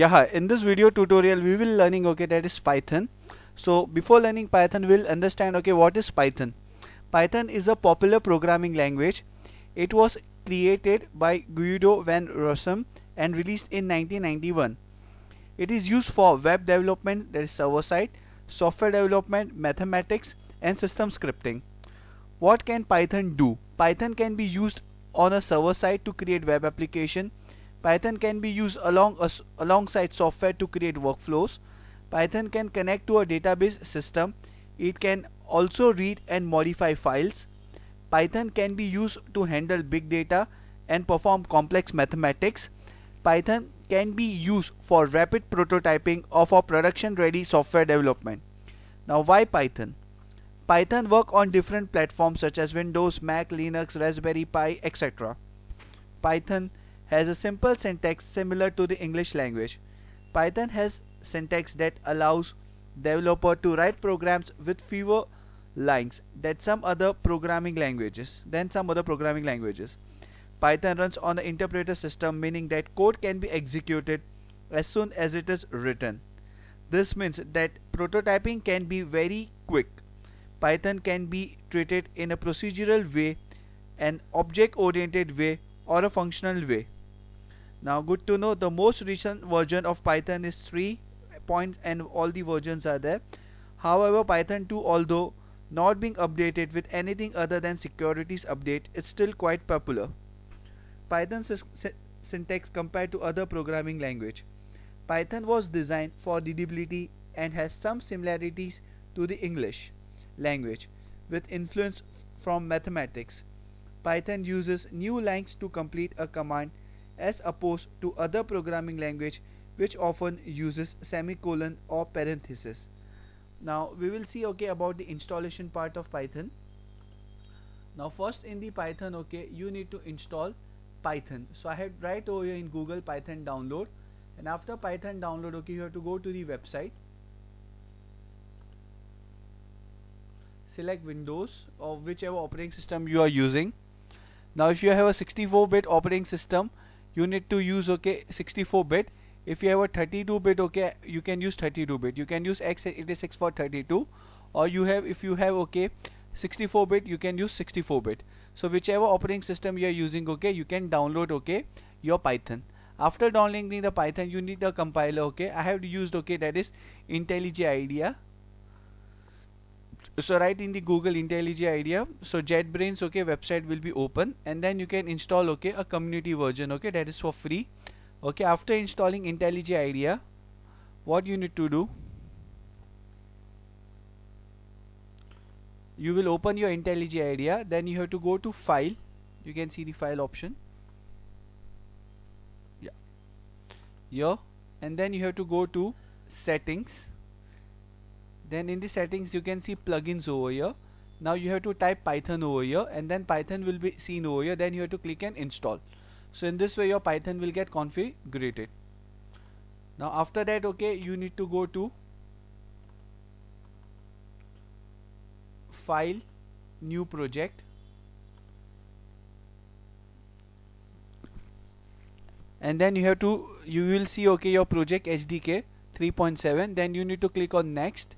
yeah in this video tutorial we will learning okay that is python so before learning python we'll understand okay what is python python is a popular programming language it was created by guido van rossum and released in 1991 it is used for web development that is server side software development mathematics and system scripting what can python do python can be used on a server side to create web application Python can be used along alongside software to create workflows. Python can connect to a database system. It can also read and modify files. Python can be used to handle big data and perform complex mathematics. Python can be used for rapid prototyping or for production ready software development. Now why Python? Python work on different platforms such as Windows, Mac, Linux, Raspberry Pi, etc. Python has a simple syntax similar to the English language. Python has syntax that allows developer to write programs with fewer lines than some other programming languages than some other programming languages. Python runs on an interpreter system meaning that code can be executed as soon as it is written. This means that prototyping can be very quick. Python can be treated in a procedural way, an object oriented way or a functional way now good to know the most recent version of python is 3 points and all the versions are there however python 2 although not being updated with anything other than securities update is still quite popular python syntax compared to other programming language python was designed for readability and has some similarities to the english language with influence from mathematics python uses new lines to complete a command as opposed to other programming language which often uses semicolon or parenthesis. Now we will see okay about the installation part of Python. Now first in the Python okay you need to install Python. So I had right over here in Google Python download and after Python download okay you have to go to the website select Windows or whichever operating system you are using. Now if you have a 64-bit operating system you need to use okay 64 bit if you have a 32 bit okay you can use 32 bit you can use x86 for 32 or you have if you have okay 64 bit you can use 64 bit so whichever operating system you are using okay you can download okay your python after downloading the python you need the compiler okay i have used okay that is intellij idea so right in the google intellij idea so jetbrains okay website will be open and then you can install okay a community version okay that is for free okay after installing intellij idea what you need to do you will open your IntelliJ idea then you have to go to file you can see the file option yeah here and then you have to go to settings then in the settings you can see plugins over here now you have to type python over here and then python will be seen over here then you have to click and install so in this way your python will get configured now after that okay you need to go to file new project and then you have to you will see okay your project SDK 3.7 then you need to click on next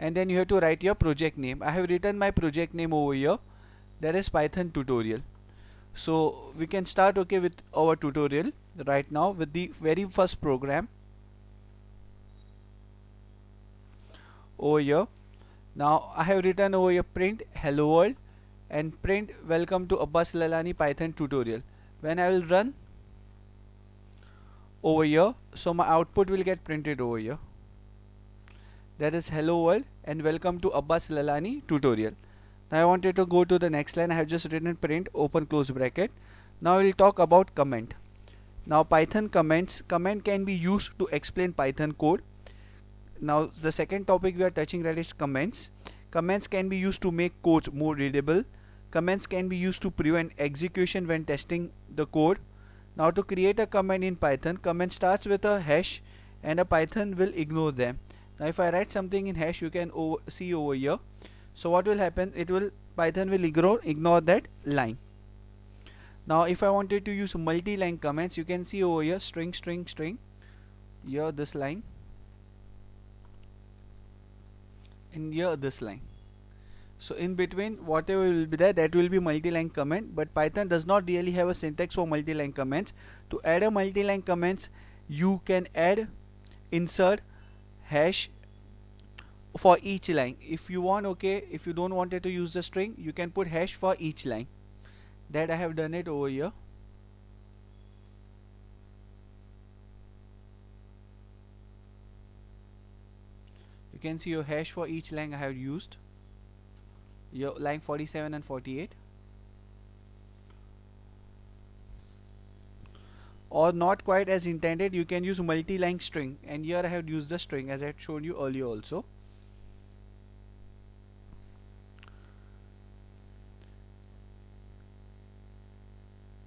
and then you have to write your project name I have written my project name over here that is Python tutorial so we can start okay with our tutorial right now with the very first program over here now I have written over here print hello world and print welcome to Abbas Lalani Python tutorial when I will run over here so my output will get printed over here that is hello world and welcome to Abbas Lalani tutorial. Now I wanted to go to the next line I have just written print open close bracket. Now we will talk about comment. Now Python comments, comment can be used to explain Python code. Now the second topic we are touching that is comments. Comments can be used to make codes more readable. Comments can be used to prevent execution when testing the code. Now to create a comment in Python, comment starts with a hash and a Python will ignore them now if I write something in hash you can over see over here so what will happen it will Python will ignore, ignore that line now if I wanted to use multi-line commands you can see over here string string string here this line and here this line so in between whatever will be there that will be multi-line comment but Python does not really have a syntax for multi-line comments to add a multi-line comments you can add insert hash for each line if you want okay if you don't want it to use the string you can put hash for each line that I have done it over here you can see your hash for each line I have used your line 47 and 48 or not quite as intended you can use multi-line string and here I have used the string as I had shown you earlier also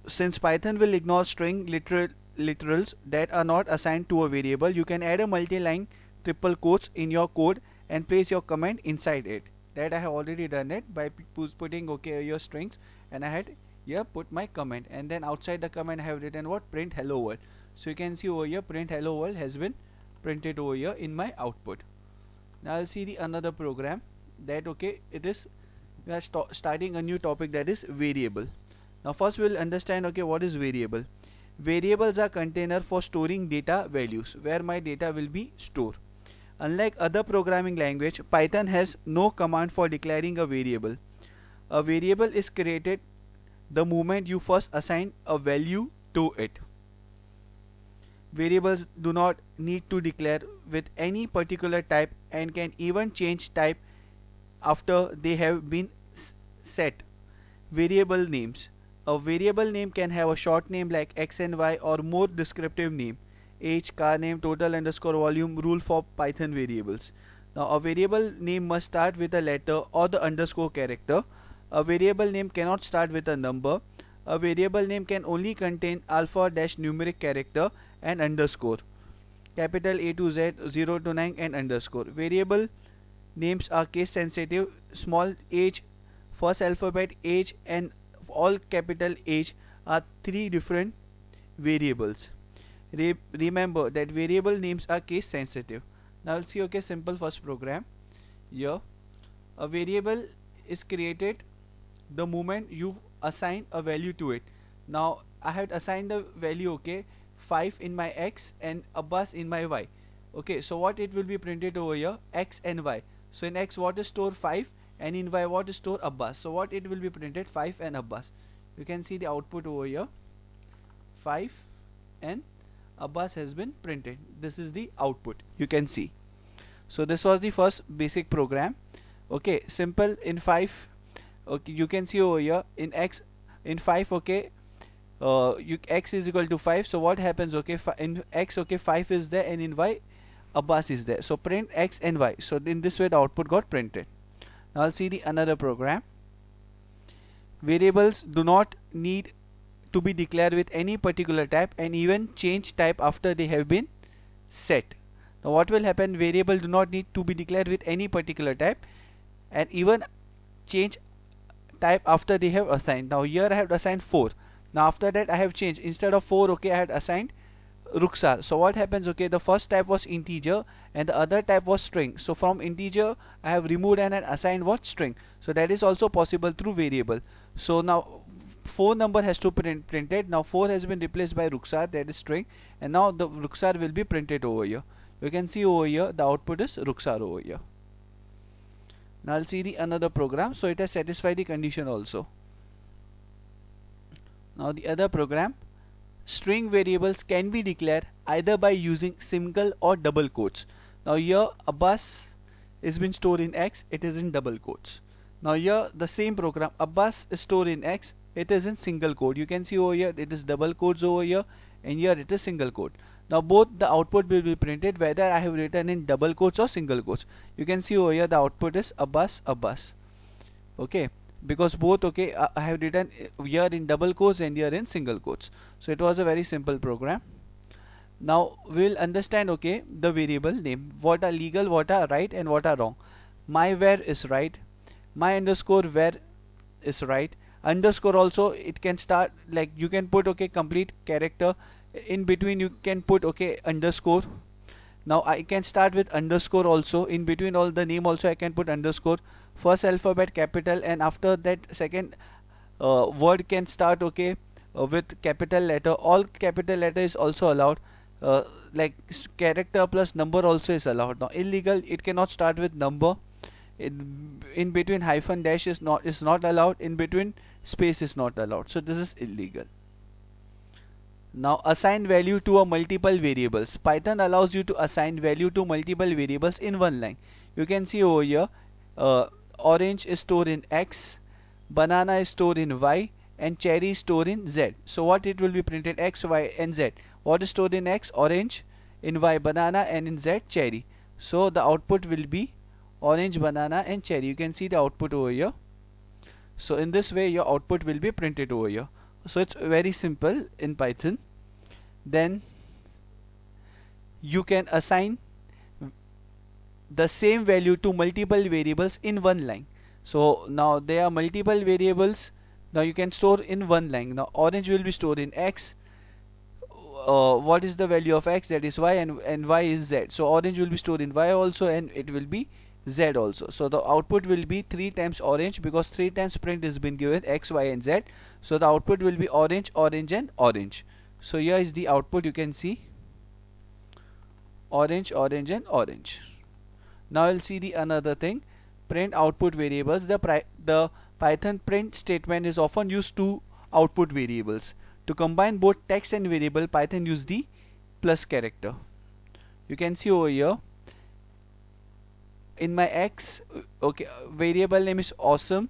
since Python will ignore string literal, literals that are not assigned to a variable you can add a multi-line triple quotes in your code and place your command inside it that I have already done it by putting okay your strings and I had here put my comment and then outside the comment I have written what print hello world so you can see over here print hello world has been printed over here in my output now I'll see the another program that okay it is we are st starting a new topic that is variable now first we'll understand okay what is variable variables are container for storing data values where my data will be stored unlike other programming language python has no command for declaring a variable a variable is created the moment you first assign a value to it. Variables do not need to declare with any particular type and can even change type after they have been set. Variable names. A variable name can have a short name like x and y or more descriptive name. Age, car name, total underscore volume rule for Python variables. Now a variable name must start with a letter or the underscore character a variable name cannot start with a number. A variable name can only contain alpha dash numeric character and underscore. Capital A to Z, 0 to 9 and underscore. Variable names are case sensitive. Small h, first alphabet h and all capital H are three different variables. Re remember that variable names are case sensitive. Now let's see okay simple first program. Here a variable is created the moment you assign a value to it now I had assigned the value okay 5 in my X and a bus in my Y okay so what it will be printed over here X and Y so in X what is store 5 and in Y what is store a bus so what it will be printed 5 and a bus you can see the output over here 5 and a bus has been printed this is the output you can see so this was the first basic program okay simple in 5 okay, you can see over here in x in 5 okay uh, you, x is equal to 5 so what happens okay in x okay 5 is there and in y Abbas is there so print x and y so in this way the output got printed now I'll see the another program variables do not need to be declared with any particular type and even change type after they have been set now what will happen variable do not need to be declared with any particular type and even change type after they have assigned now here I have assigned 4 now after that I have changed instead of 4 okay I had assigned Ruksar so what happens okay the first type was integer and the other type was string so from integer I have removed and assigned what string so that is also possible through variable so now 4 number has to print printed now 4 has been replaced by Ruksar that is string and now the Ruksar will be printed over here you can see over here the output is Ruksar over here now I'll see the another program so it has satisfied the condition also now the other program string variables can be declared either by using single or double quotes now here a bus is been stored in X it is in double quotes now here the same program a bus is stored in X it is in single quote you can see over here it is double quotes over here and here it is single quote now both the output will be printed whether I have written in double quotes or single quotes. You can see over here the output is Abbas Abbas. Okay, because both okay I have written here in double quotes and here in single quotes. So it was a very simple program. Now we'll understand okay the variable name. What are legal, what are right, and what are wrong. My where is right. My underscore where is right underscore also it can start like you can put okay complete character in between you can put okay underscore now I can start with underscore also in between all the name also I can put underscore first alphabet capital and after that second uh, word can start okay uh, with capital letter all capital letter is also allowed uh, like character plus number also is allowed now illegal it cannot start with number in, in between hyphen dash is not is not allowed in between space is not allowed so this is illegal now assign value to a multiple variables. Python allows you to assign value to multiple variables in one line. You can see over here uh, orange is stored in X, banana is stored in Y and cherry is stored in Z. So what it will be printed X, Y and Z. What is stored in X? Orange, in Y banana and in Z cherry. So the output will be orange, banana and cherry. You can see the output over here. So in this way your output will be printed over here so it's very simple in Python then you can assign the same value to multiple variables in one line so now there are multiple variables now you can store in one line now orange will be stored in x uh, what is the value of x that is y and, and y is z so orange will be stored in y also and it will be z also so the output will be 3 times orange because 3 times print is been given x y and z so the output will be orange orange and orange so here is the output you can see orange orange and orange now I will see the another thing print output variables the the python print statement is often used to output variables to combine both text and variable python use the plus character you can see over here in my x uh, okay uh, variable name is awesome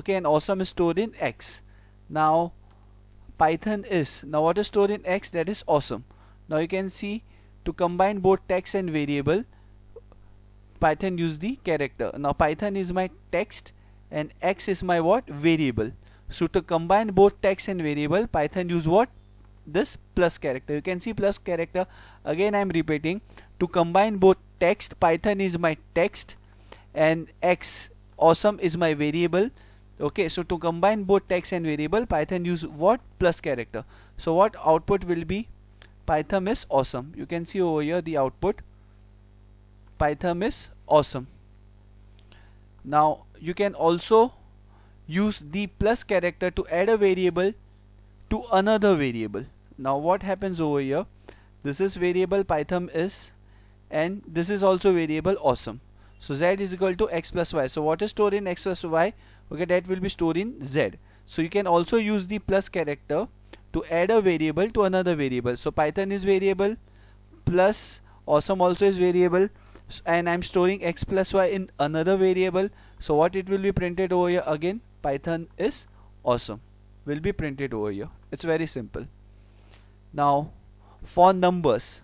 okay and awesome is stored in x now python is now what is stored in x that is awesome now you can see to combine both text and variable python use the character now python is my text and x is my what variable so to combine both text and variable python use what this plus character you can see plus character again i'm repeating to combine both text python is my text and x awesome is my variable okay so to combine both text and variable python use what plus character so what output will be python is awesome you can see over here the output python is awesome now you can also use the plus character to add a variable to another variable now what happens over here this is variable python is and this is also variable awesome so z is equal to x plus y so what is stored in x plus y okay that will be stored in z so you can also use the plus character to add a variable to another variable so python is variable plus awesome also is variable and I'm storing x plus y in another variable so what it will be printed over here again python is awesome will be printed over here it's very simple now for numbers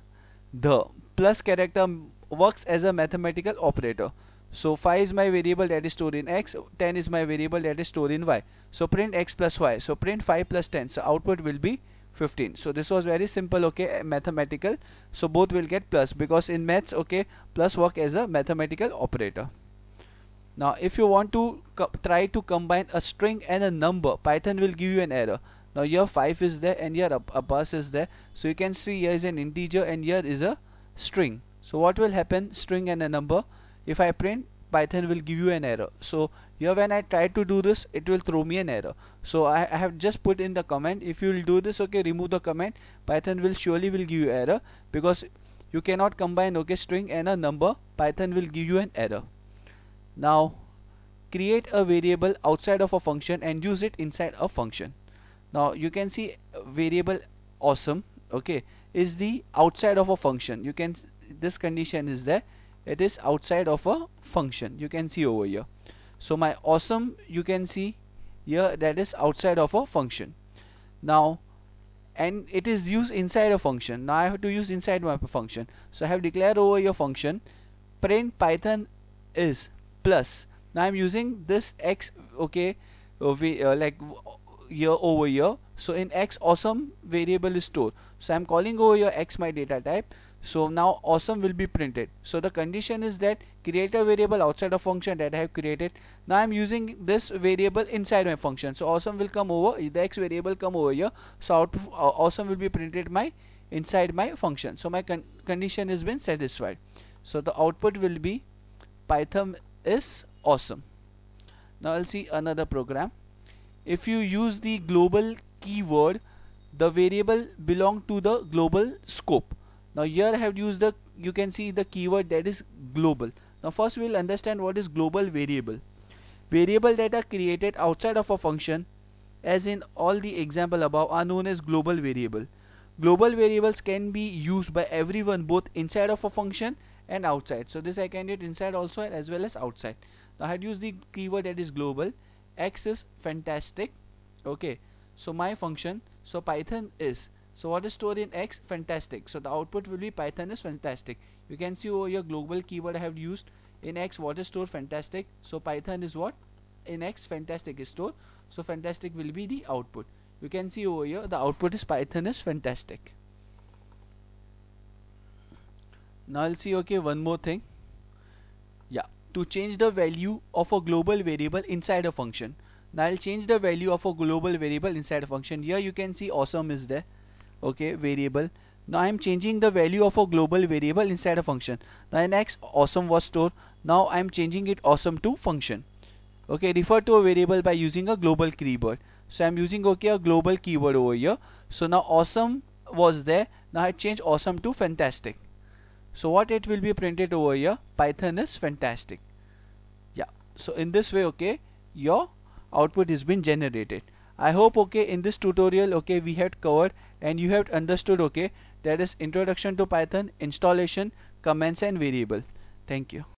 the plus character works as a mathematical operator. So 5 is my variable that is stored in x, 10 is my variable that is stored in y. So print x plus y. So print 5 plus 10. So output will be 15. So this was very simple, okay, mathematical. So both will get plus because in maths, okay, plus work as a mathematical operator. Now if you want to try to combine a string and a number, Python will give you an error. Now here 5 is there and here a, a is there. So you can see here is an integer and here is a string so what will happen string and a number if I print Python will give you an error so here when I try to do this it will throw me an error so I, I have just put in the comment if you will do this okay remove the comment Python will surely will give you error because you cannot combine okay string and a number Python will give you an error now create a variable outside of a function and use it inside a function now you can see variable awesome okay is the outside of a function you can this condition is there it is outside of a function you can see over here so my awesome you can see here that is outside of a function now and it is used inside a function now I have to use inside my function so I have declared over your function print python is plus now I'm using this x okay over, uh, like here over here so in x awesome variable is stored so i'm calling over your x my data type so now awesome will be printed so the condition is that create a variable outside of function that i have created now i'm using this variable inside my function so awesome will come over the x variable come over here so out, uh, awesome will be printed my inside my function so my con condition has been satisfied so the output will be python is awesome now i'll see another program if you use the global keyword the variable belong to the global scope now here I have used the you can see the keyword that is global now first we will understand what is global variable variable that are created outside of a function as in all the example above are known as global variable global variables can be used by everyone both inside of a function and outside so this I can get inside also as well as outside now I had used the keyword that is global X is fantastic okay so my function so python is so what is stored in x fantastic so the output will be python is fantastic you can see over your global keyword I have used in x what is stored fantastic so python is what in x fantastic is stored so fantastic will be the output you can see over here the output is python is fantastic now I'll see okay one more thing yeah to change the value of a global variable inside a function now I'll change the value of a global variable inside a function. Here you can see awesome is there. Okay, variable. Now I'm changing the value of a global variable inside a function. Now next awesome was stored. Now I'm changing it awesome to function. Okay, refer to a variable by using a global keyword. So I'm using okay a global keyword over here. So now awesome was there. Now I change awesome to fantastic. So what it will be printed over here? Python is fantastic. Yeah. So in this way, okay, your output is been generated I hope okay in this tutorial okay we have covered and you have understood okay that is introduction to Python installation commands and variable thank you